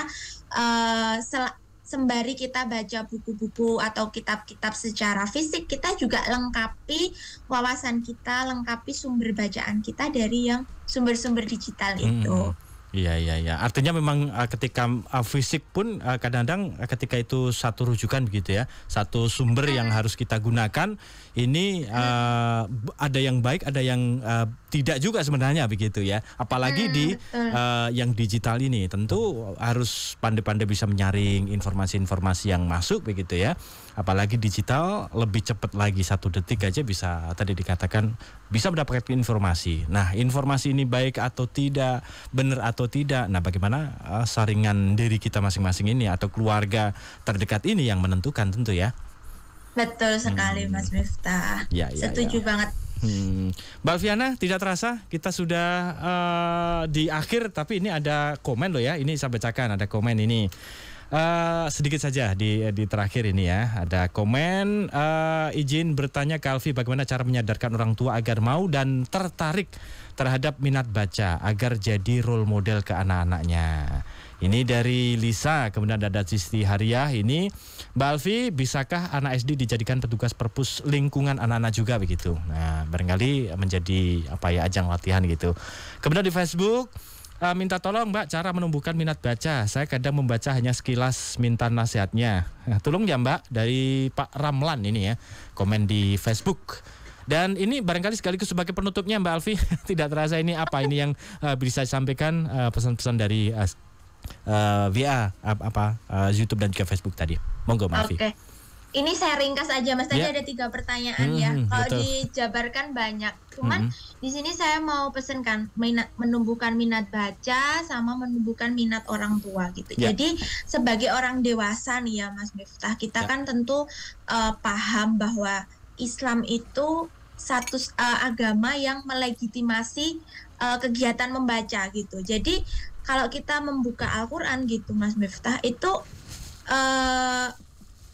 uh, sel sembari kita baca buku-buku atau kitab-kitab secara fisik, kita juga lengkapi wawasan kita, lengkapi sumber bacaan kita dari yang sumber-sumber digital hmm, itu. Hmm. Iya iya iya. Artinya memang uh, ketika uh, fisik pun eh, kadang-kadang uh, uh, ketika itu satu rujukan begitu ya, satu sumber yang harus kita gunakan ini uh, ada yang baik, ada yang uh, tidak juga sebenarnya begitu ya. Apalagi hmm, di uh, yang digital ini tentu harus pandai-pandai bisa menyaring informasi-informasi yang masuk begitu ya. Apalagi digital lebih cepat lagi satu detik aja bisa tadi dikatakan bisa mendapatkan informasi. Nah informasi ini baik atau tidak, benar atau tidak. Nah bagaimana uh, saringan diri kita masing-masing ini atau keluarga terdekat ini yang menentukan tentu ya. Betul sekali hmm. Mas Miftah. Ya, ya, Setuju ya. banget. Hmm. Mbak Viana, tidak terasa kita sudah uh, di akhir, tapi ini ada komen loh ya. Ini saya bacakan ada komen ini. Uh, sedikit saja di di terakhir ini ya ada komen uh, izin bertanya ke bagaimana cara menyadarkan orang tua agar mau dan tertarik terhadap minat baca agar jadi role model ke anak-anaknya. Ini dari Lisa, kemudian ada Sisti Hariah ini. Mbak Alfi, bisakah anak SD dijadikan petugas perpus lingkungan anak-anak juga begitu? Nah, barangkali menjadi apa ya ajang latihan gitu. Kemudian di Facebook eh, minta tolong Mbak cara menumbuhkan minat baca. Saya kadang membaca hanya sekilas minta nasihatnya. Nah, tolong ya Mbak dari Pak Ramlan ini ya, komen di Facebook. Dan ini barangkali sekaligus sebagai penutupnya Mbak Alfi, tidak terasa ini apa ini yang uh, bisa disampaikan pesan-pesan uh, pesan dari uh, uh, eh, VA apa uh, YouTube dan juga Facebook tadi. Monggo maaf. Oke. Okay. Ini saya ringkas aja Mas. Tadi yeah. ada tiga pertanyaan hmm, ya. Hmm, Kalau dijabarkan banyak. Cuman hmm. di sini saya mau pesankan minat menumbuhkan minat baca sama menumbuhkan minat orang tua gitu. Yeah. Jadi sebagai orang dewasa nih ya Mas Miftah, kita yeah. kan tentu uh, paham bahwa Islam itu satu uh, agama yang melegitimasi uh, kegiatan membaca gitu. Jadi kalau kita membuka Al-Qur'an gitu Mas Miftah itu uh,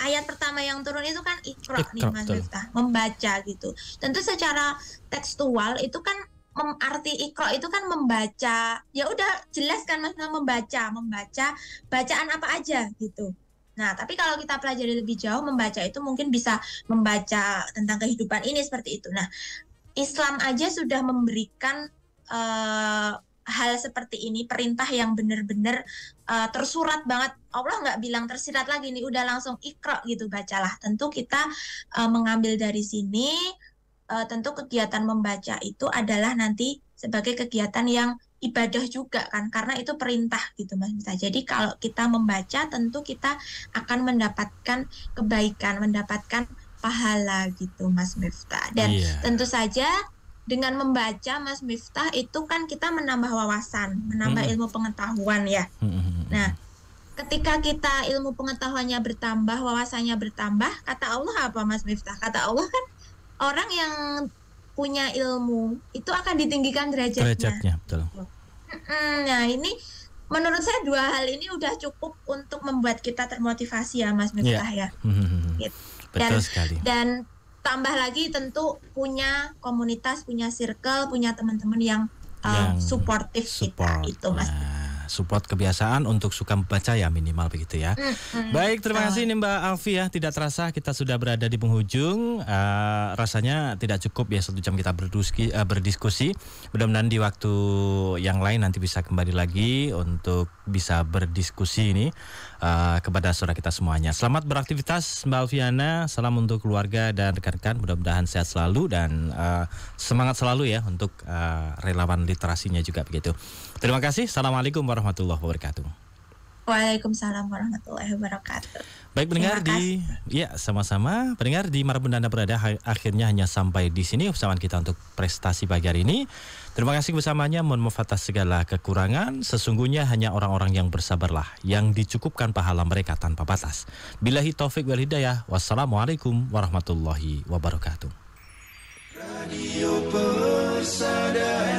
ayat pertama yang turun itu kan ikro nih Mas betul. Miftah, membaca gitu. Tentu secara tekstual itu kan arti ikro itu kan membaca. Ya udah jelas kan Mas Miftah membaca, membaca bacaan apa aja gitu. Nah, tapi kalau kita pelajari lebih jauh membaca itu mungkin bisa membaca tentang kehidupan ini seperti itu. Nah, Islam aja sudah memberikan uh, hal seperti ini perintah yang benar-benar uh, tersurat banget Allah nggak bilang tersirat lagi nih udah langsung ikro gitu bacalah tentu kita uh, mengambil dari sini uh, tentu kegiatan membaca itu adalah nanti sebagai kegiatan yang ibadah juga kan karena itu perintah gitu Mas Mita. Jadi kalau kita membaca tentu kita akan mendapatkan kebaikan, mendapatkan pahala gitu Mas Miftah. Dan yeah. tentu saja dengan membaca Mas Miftah itu kan kita menambah wawasan, menambah hmm. ilmu pengetahuan ya. Hmm. Nah, ketika kita ilmu pengetahuannya bertambah, wawasannya bertambah, kata Allah apa Mas Miftah? Kata Allah kan orang yang punya ilmu itu akan ditinggikan derajatnya. Derajatnya, betul. Nah, ini menurut saya dua hal ini udah cukup untuk membuat kita termotivasi ya Mas iya. Miftah yeah. ya. Hmm. Gitu. Betul dan, sekali. Dan tambah lagi tentu punya komunitas, punya circle, punya teman-teman yang, uh, yang supportive support. kita itu, Mas. Nah support kebiasaan untuk suka membaca ya minimal begitu ya. Mm-hmm. Baik, terima kasih ini Mbak Alfi ya. Tidak terasa kita sudah berada di penghujung. Uh, rasanya tidak cukup ya satu jam kita berduski, uh, berdiskusi. Mudah-mudahan di waktu yang lain nanti bisa kembali lagi untuk bisa berdiskusi ini uh, kepada saudara kita semuanya. Selamat beraktivitas Mbak Alfiana. Salam untuk keluarga dan rekan-rekan. Mudah-mudahan sehat selalu dan uh, semangat selalu ya untuk uh, relawan literasinya juga begitu. Terima kasih. Assalamualaikum warahmatullahi wabarakatuh. Waalaikumsalam warahmatullahi wabarakatuh. Baik pendengar di ya sama-sama pendengar di Marabun Anda berada akhirnya hanya sampai di sini usahawan kita untuk prestasi pagi hari ini. Terima kasih bersamanya mohon maaf atas segala kekurangan. Sesungguhnya hanya orang-orang yang bersabarlah yang dicukupkan pahala mereka tanpa batas. Bilahi taufik wal hidayah. Wassalamualaikum warahmatullahi wabarakatuh. Radio Persada